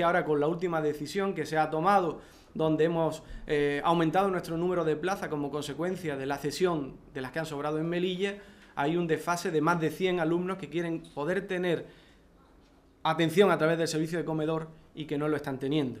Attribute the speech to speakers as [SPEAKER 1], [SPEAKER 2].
[SPEAKER 1] que ahora con la última decisión que se ha tomado, donde hemos eh, aumentado nuestro número de plazas como consecuencia de la cesión de las que han sobrado en Melilla, hay un desfase de más de 100 alumnos que quieren poder tener atención a través del servicio de comedor y que no lo están teniendo.